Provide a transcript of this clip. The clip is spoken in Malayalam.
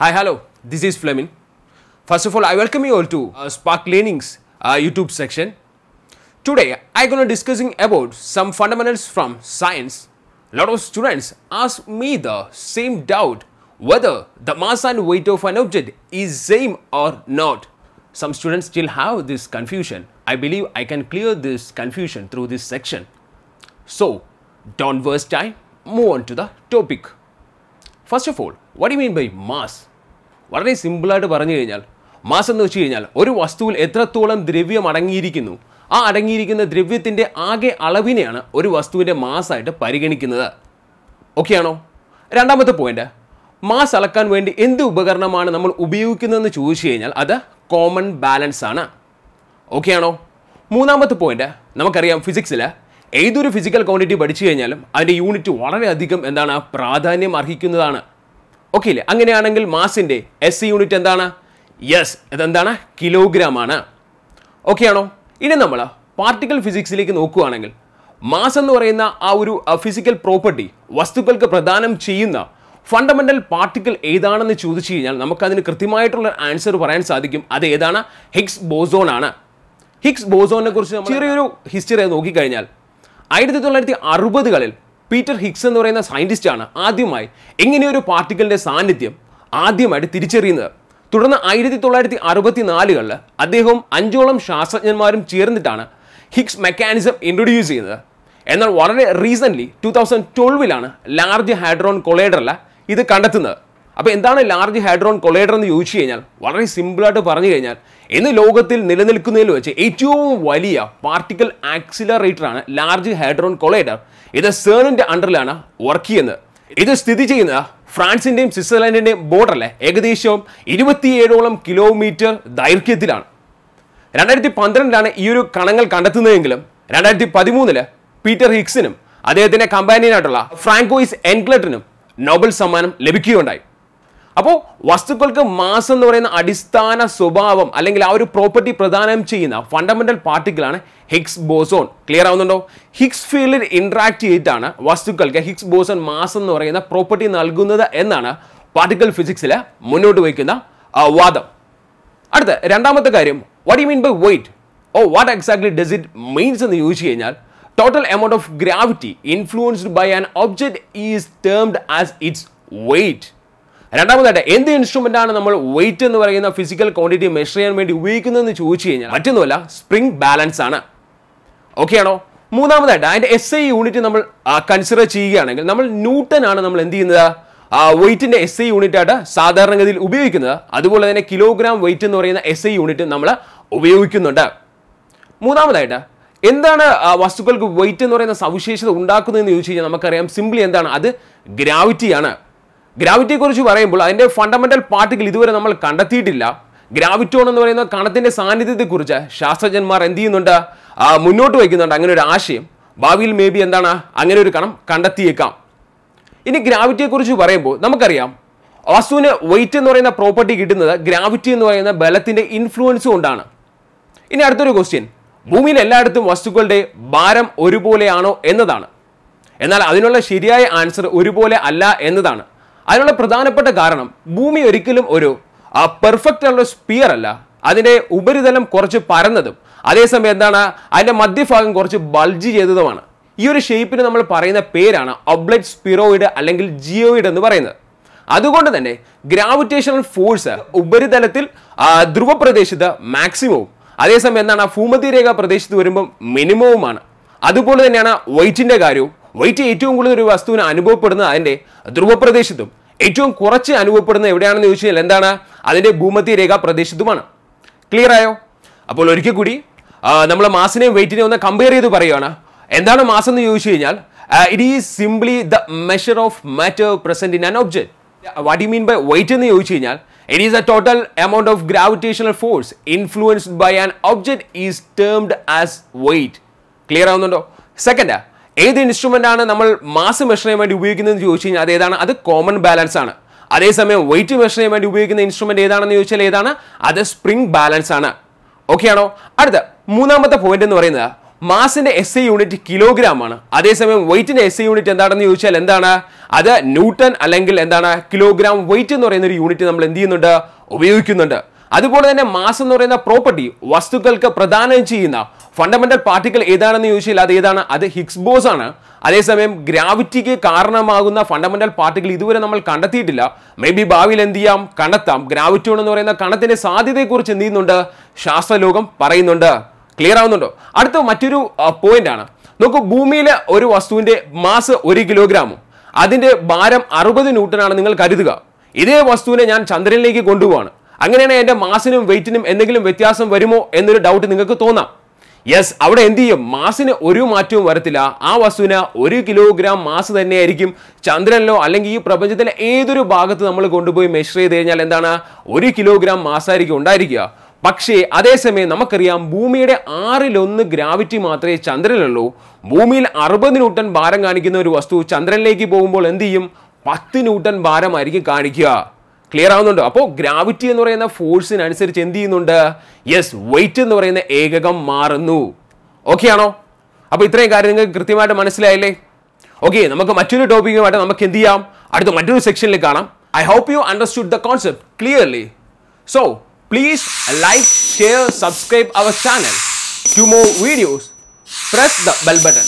Hi, hello. This is Fleming. First of all, I welcome you all to uh, Spark Learning's uh, YouTube section. Today, I'm gonna discussing about some fundamentals from science. A lot of students ask me the same doubt whether the mass and weight of an object is same or not. Some students still have this confusion. I believe I can clear this confusion through this section. So, don't waste time, move on to the topic. First of all, what do you mean by mass? വളരെ സിമ്പിളായിട്ട് പറഞ്ഞു കഴിഞ്ഞാൽ മാസ് എന്ന് വെച്ച് കഴിഞ്ഞാൽ ഒരു വസ്തുവിൽ എത്രത്തോളം ദ്രവ്യം അടങ്ങിയിരിക്കുന്നു ആ അടങ്ങിയിരിക്കുന്ന ദ്രവ്യത്തിൻ്റെ ആകെ അളവിനെയാണ് ഒരു വസ്തുവിൻ്റെ മാസമായിട്ട് പരിഗണിക്കുന്നത് ഓക്കെയാണോ രണ്ടാമത്തെ പോയിന്റ് മാസ് അളക്കാൻ വേണ്ടി എന്ത് ഉപകരണമാണ് നമ്മൾ ഉപയോഗിക്കുന്നതെന്ന് ചോദിച്ചു കഴിഞ്ഞാൽ അത് കോമൺ ബാലൻസ് ആണ് ഓക്കെയാണോ മൂന്നാമത്തെ പോയിന്റ് നമുക്കറിയാം ഫിസിക്സിൽ ഏതൊരു ഫിസിക്കൽ ക്വാണ്ടിറ്റി പഠിച്ചു കഴിഞ്ഞാലും അതിൻ്റെ യൂണിറ്റ് വളരെയധികം എന്താണ് പ്രാധാന്യം അർഹിക്കുന്നതാണ് ഓക്കെ ഇല്ലേ അങ്ങനെയാണെങ്കിൽ മാസിൻ്റെ എസ് യൂണിറ്റ് എന്താണ് യെസ് ഇതെന്താണ് കിലോഗ്രാം ആണ് ഓക്കെ ആണോ ഇനി നമ്മൾ പാർട്ടിക്കൽ ഫിസിക്സിലേക്ക് നോക്കുകയാണെങ്കിൽ മാസ് എന്ന് പറയുന്ന ആ ഒരു ഫിസിക്കൽ പ്രോപ്പർട്ടി വസ്തുക്കൾക്ക് പ്രദാനം ചെയ്യുന്ന ഫണ്ടമെൻ്റൽ പാർട്ടിക്കൽ ഏതാണെന്ന് ചോദിച്ചു കഴിഞ്ഞാൽ നമുക്കതിന് കൃത്യമായിട്ടുള്ള ആൻസർ പറയാൻ സാധിക്കും അത് ഏതാണ് ഹിഗ്സ് ബോസോൺ ആണ് ഹിഗ്സ് ബോസോണിനെ കുറിച്ച് ചെറിയൊരു ഹിസ്റ്ററി നോക്കിക്കഴിഞ്ഞാൽ ആയിരത്തി തൊള്ളായിരത്തി അറുപതുകളിൽ പീറ്റർ ഹിക്സ് എന്ന് പറയുന്ന സയൻറ്റിസ്റ്റാണ് ആദ്യമായി എങ്ങനെയൊരു പാർട്ടിക്കലിൻ്റെ സാന്നിധ്യം ആദ്യമായിട്ട് തിരിച്ചറിയുന്നത് തുടർന്ന് ആയിരത്തി തൊള്ളായിരത്തി അറുപത്തി നാലുകളിൽ അദ്ദേഹവും അഞ്ചോളം ശാസ്ത്രജ്ഞന്മാരും ചേർന്നിട്ടാണ് ഹിക്സ് മെക്കാനിസം ഇൻട്രൊഡ്യൂസ് ചെയ്യുന്നത് എന്നാൽ വളരെ റീസെൻ്റ്ലി ടു തൗസൻഡ് ട്വൽവിലാണ് ലാർജ് ഹൈഡ്രോൺ കൊളേഡറിൽ ഇത് കണ്ടെത്തുന്നത് അപ്പോൾ എന്താണ് ലാർജ് ഹാഡ്രോൺ കൊളൈഡർ എന്ന് ചോദിച്ചു കഴിഞ്ഞാൽ വളരെ സിമ്പിളായിട്ട് പറഞ്ഞു കഴിഞ്ഞാൽ ഇന്ന് ലോകത്തിൽ നിലനിൽക്കുന്നതിൽ വെച്ച് ഏറ്റവും വലിയ പാർട്ടിക്കൽ ആക്സിലറേറ്ററാണ് ലാർജ് ഹാഡ്രോൺ കൊളൈഡർ ഇത് സേണിൻ്റെ അണ്ടറിലാണ് വർക്ക് ചെയ്യുന്നത് ഇത് സ്ഥിതി ചെയ്യുന്നത് ഫ്രാൻസിൻ്റെയും സ്വിറ്റ്സർലൻഡിൻ്റെയും ബോർഡറിലെ ഏകദേശം ഇരുപത്തിയേഴോളം കിലോമീറ്റർ ദൈർഘ്യത്തിലാണ് രണ്ടായിരത്തി പന്ത്രണ്ടിലാണ് ഈ ഒരു കണങ്ങൾ കണ്ടെത്തുന്നതെങ്കിലും രണ്ടായിരത്തി പതിമൂന്നില് പീറ്റർ ഹിക്സിനും അദ്ദേഹത്തിൻ്റെ കമ്പാനിയനായിട്ടുള്ള ഫ്രാങ്കോയിസ് എൻക്ലട്ടിനും നോബൽ സമ്മാനം ലഭിക്കുകയുണ്ടായി അപ്പോൾ വസ്തുക്കൾക്ക് മാസ് എന്ന് പറയുന്ന അടിസ്ഥാന സ്വഭാവം അല്ലെങ്കിൽ ആ ഒരു പ്രോപ്പർട്ടി പ്രദാനം ചെയ്യുന്ന ഫണ്ടമെന്റൽ ആണ് ഹിക്സ് ബോസോൺ ക്ലിയർ ആവുന്നുണ്ടോ ഹിക്സ് ഫീൽഡിൽ ഇൻട്രാക്ട് ചെയ്തിട്ടാണ് വസ്തുക്കൾക്ക് ഹിക്സ് ബോസോൺ മാസ് എന്ന് പറയുന്ന പ്രോപ്പർട്ടി നൽകുന്നത് എന്നാണ് പാർട്ടിക്കൽ ഫിസിക്സിൽ മുന്നോട്ട് വയ്ക്കുന്ന വാദം അടുത്ത രണ്ടാമത്തെ കാര്യം what you mean by weight oh what exactly does it means എന്ന് യൂസ് കഴിഞ്ഞാൽ total amount of gravity influenced by an object is termed as its weight രണ്ടാമതായിട്ട് എന്ത് ഇൻസ്ട്രുമെന്റ് ആണ് നമ്മൾ വെയിറ്റ് എന്ന് പറയുന്ന ഫിസിക്കൽ ക്വാണ്ടിറ്റി മെഷർ ചെയ്യാൻ വേണ്ടി ഉപയോഗിക്കുന്നതെന്ന് ചോദിച്ചു കഴിഞ്ഞാൽ മറ്റൊന്നുമല്ല സ്പ്രിംഗ് ബാലൻസ് ആണ് ഓക്കെ ആണോ മൂന്നാമതായിട്ട് അതിന്റെ എസ് ഐ യൂണിറ്റ് നമ്മൾ കൺസിഡർ ചെയ്യുകയാണെങ്കിൽ നമ്മൾ ന്യൂട്ടൺ ആണ് നമ്മൾ എന്ത് ചെയ്യുന്നത് വെയിറ്റിന്റെ എസ് ഐ ആയിട്ട് സാധാരണഗതിയിൽ ഉപയോഗിക്കുന്നത് അതുപോലെ തന്നെ കിലോഗ്രാം വെയിറ്റ് എന്ന് പറയുന്ന എസ് ഐ യൂണിറ്റ് നമ്മൾ ഉപയോഗിക്കുന്നുണ്ട് മൂന്നാമതായിട്ട് എന്താണ് വസ്തുക്കൾക്ക് വെയിറ്റ് എന്ന് പറയുന്ന സവിശേഷത ഉണ്ടാക്കുന്നതെന്ന് ചോദിച്ചു കഴിഞ്ഞാൽ നമുക്കറിയാം സിംപ്ലി എന്താണ് അത് ഗ്രാവിറ്റിയാണ് ഗ്രാവിറ്റിയെക്കുറിച്ച് പറയുമ്പോൾ അതിൻ്റെ ഫണ്ടമെൻ്റൽ പാർട്ടിക്കിൾ ഇതുവരെ നമ്മൾ കണ്ടെത്തിയിട്ടില്ല ഗ്രാവിറ്റോൺ എന്ന് പറയുന്ന കണത്തിൻ്റെ സാന്നിധ്യത്തെക്കുറിച്ച് ശാസ്ത്രജ്ഞന്മാർ എന്ത് ചെയ്യുന്നുണ്ട് മുന്നോട്ട് വയ്ക്കുന്നുണ്ട് അങ്ങനെ ഒരു ആശയം ഭാവിയിൽ മേ ബി എന്താണ് അങ്ങനെ ഒരു കണം കണ്ടെത്തിയേക്കാം ഇനി ഗ്രാവിറ്റിയെക്കുറിച്ച് പറയുമ്പോൾ നമുക്കറിയാം വസ്തുവിന് വെയിറ്റ് എന്ന് പറയുന്ന പ്രോപ്പർട്ടി കിട്ടുന്നത് ഗ്രാവിറ്റി എന്ന് പറയുന്ന ബലത്തിൻ്റെ ഇൻഫ്ലുവൻസ് കൊണ്ടാണ് ഇനി അടുത്തൊരു ക്വസ്റ്റ്യൻ ഭൂമിയിൽ എല്ലായിടത്തും വസ്തുക്കളുടെ ഭാരം ഒരുപോലെയാണോ എന്നതാണ് എന്നാൽ അതിനുള്ള ശരിയായ ആൻസർ ഒരുപോലെ അല്ല എന്നതാണ് അതിനുള്ള പ്രധാനപ്പെട്ട കാരണം ഭൂമി ഒരിക്കലും ഒരു പെർഫെക്റ്റ് ആയിട്ടുള്ള സ്പിയർ അല്ല അതിൻ്റെ ഉപരിതലം കുറച്ച് പരന്നതും അതേസമയം എന്താണ് അതിൻ്റെ മധ്യഭാഗം കുറച്ച് ബൾജ് ചെയ്തതുമാണ് ഈ ഒരു ഷേപ്പിന് നമ്മൾ പറയുന്ന പേരാണ് ഒബ്ലറ്റ് സ്പിറോയിഡ് അല്ലെങ്കിൽ ജിയോയിഡ് എന്ന് പറയുന്നത് അതുകൊണ്ട് തന്നെ ഗ്രാവിറ്റേഷണൽ ഫോഴ്സ് ഉപരിതലത്തിൽ ധ്രുവപ്രദേശത്ത് മാക്സിമവും അതേസമയം എന്താണ് ഭൂമധ്യരേഖ പ്രദേശത്ത് വരുമ്പോൾ മിനിമവുമാണ് അതുപോലെ തന്നെയാണ് വൈറ്റിൻ്റെ കാര്യവും വെയിറ്റ് ഏറ്റവും കൂടുതൽ ഒരു വസ്തുവിന് അനുഭവപ്പെടുന്നത് അതിൻ്റെ ധ്രുവപ്രദേശത്തും ഏറ്റവും കുറച്ച് അനുഭവപ്പെടുന്നത് എവിടെയാണെന്ന് ചോദിച്ചു കഴിഞ്ഞാൽ എന്താണ് അതിൻ്റെ ഭൂമധ്യരേഖ പ്രദേശത്തുമാണ് ക്ലിയർ ആയോ അപ്പോൾ ഒരിക്കൽ കൂടി നമ്മൾ മാസിനെയും വെയിറ്റിനെയും ഒന്ന് കമ്പയർ ചെയ്ത് പറയുകയാണ് എന്താണ് മാസം എന്ന് ചോദിച്ചു കഴിഞ്ഞാൽ it is simply the measure of matter present in an object what you mean by weight എന്ന് ചോദിച്ചു കഴിഞ്ഞാൽ it is a total amount of gravitational force influenced by an object is termed as weight clear ആവുന്നുണ്ടോ സെക്കൻഡ് ഏത് ഇൻസ്ട്രുമെൻ്റ് ആണ് നമ്മൾ മാസ് മെഷർ ചെയ്യാൻ വേണ്ടി എന്ന് ചോദിച്ചു കഴിഞ്ഞാൽ അതേതാണ് അത് കോമൺ ബാലൻസ് ആണ് അതേസമയം വെയിറ്റ് മെഷർ ചെയ്യാൻ വേണ്ടി ഉപയോഗിക്കുന്ന ഇൻസ്ട്രുമെൻ്റ് ഏതാണെന്ന് ചോദിച്ചാൽ ഏതാണ് അത് സ്പ്രിംഗ് ബാലൻസ് ആണ് ഓക്കെ ആണോ അടുത്ത മൂന്നാമത്തെ പോയിന്റ് എന്ന് പറയുന്നത് മാസിന്റെ എസ് ഐ യൂണിറ്റ് കിലോഗ്രാം ആണ് അതേസമയം വെയിറ്റിന്റെ എസ് ഐ യൂണിറ്റ് എന്താണെന്ന് ചോദിച്ചാൽ എന്താണ് അത് ന്യൂട്ടൺ അല്ലെങ്കിൽ എന്താണ് കിലോഗ്രാം വെയിറ്റ് എന്ന് പറയുന്ന ഒരു യൂണിറ്റ് നമ്മൾ എന്ത് ചെയ്യുന്നുണ്ട് ഉപയോഗിക്കുന്നുണ്ട് അതുപോലെ തന്നെ മാസ് എന്ന് പറയുന്ന പ്രോപ്പർട്ടി വസ്തുക്കൾക്ക് പ്രധാനം ചെയ്യുന്ന ഫണ്ടമെന്റൽ പാർട്ടിക്കൽ ഏതാണെന്ന് ചോദിച്ചാൽ അത് ഏതാണ് അത് ഹിഗ്സ് ബോസ് ആണ് അതേസമയം ഗ്രാവിറ്റിക്ക് കാരണമാകുന്ന ഫണ്ടമെന്റൽ പാർട്ടിക്കൽ ഇതുവരെ നമ്മൾ കണ്ടെത്തിയിട്ടില്ല മേ ബി ഭാവിയിൽ എന്ത് ചെയ്യാം കണ്ടെത്താം ഗ്രാവിറ്റോൺ എന്ന് പറയുന്ന കണത്തിന്റെ സാധ്യതയെക്കുറിച്ച് എന്ത് ചെയ്യുന്നുണ്ട് ശാസ്ത്രലോകം പറയുന്നുണ്ട് ക്ലിയർ ആവുന്നുണ്ടോ അടുത്ത മറ്റൊരു പോയിന്റ് ആണ് നോക്കൂ ഭൂമിയിലെ ഒരു വസ്തുവിന്റെ മാസ് ഒരു കിലോഗ്രാമും അതിന്റെ ഭാരം അറുപത് ന്യൂട്ടനാണ് നിങ്ങൾ കരുതുക ഇതേ വസ്തുവിനെ ഞാൻ ചന്ദ്രനിലേക്ക് കൊണ്ടുപോവാണ് അങ്ങനെയാണ് എൻ്റെ മാസിനും വെയിറ്റിനും എന്തെങ്കിലും വ്യത്യാസം വരുമോ എന്നൊരു ഡൗട്ട് നിങ്ങൾക്ക് തോന്നാം യെസ് അവിടെ എന്ത് ചെയ്യും മാസിന് ഒരു മാറ്റവും വരത്തില്ല ആ വസ്തുവിന് ഒരു കിലോഗ്രാം മാസ് തന്നെയായിരിക്കും ചന്ദ്രനിലോ അല്ലെങ്കിൽ ഈ പ്രപഞ്ചത്തിലെ ഏതൊരു ഭാഗത്ത് നമ്മൾ കൊണ്ടുപോയി മെഷർ ചെയ്ത് കഴിഞ്ഞാൽ എന്താണ് ഒരു കിലോഗ്രാം മാസായിരിക്കും ഉണ്ടായിരിക്കുക പക്ഷേ അതേസമയം നമുക്കറിയാം ഭൂമിയുടെ ആറിലൊന്ന് ഗ്രാവിറ്റി മാത്രമേ ചന്ദ്രനിലുള്ളൂ ഭൂമിയിൽ അറുപത് ന്യൂട്ടൺ ഭാരം കാണിക്കുന്ന ഒരു വസ്തു ചന്ദ്രനിലേക്ക് പോകുമ്പോൾ എന്ത് ചെയ്യും പത്ത് ന്യൂട്ടൺ ഭാരമായിരിക്കും കാണിക്കുക ക്ലിയർ ആവുന്നുണ്ടോ അപ്പോൾ ഗ്രാവിറ്റി എന്ന് പറയുന്ന ഫോഴ്സിനനുസരിച്ച് എന്ത് ചെയ്യുന്നുണ്ട് യെസ് വെയിറ്റ് എന്ന് പറയുന്ന ഏകകം മാറുന്നു ഓക്കെ ആണോ അപ്പോൾ ഇത്രയും കാര്യം നിങ്ങൾക്ക് കൃത്യമായിട്ട് മനസ്സിലായില്ലേ ഓക്കെ നമുക്ക് മറ്റൊരു ടോപ്പിക്കുമായിട്ട് നമുക്ക് എന്ത് ചെയ്യാം അടുത്ത മറ്റൊരു സെക്ഷനിൽ കാണാം I hope you understood the concept clearly so please like share subscribe our channel to more videos press the bell button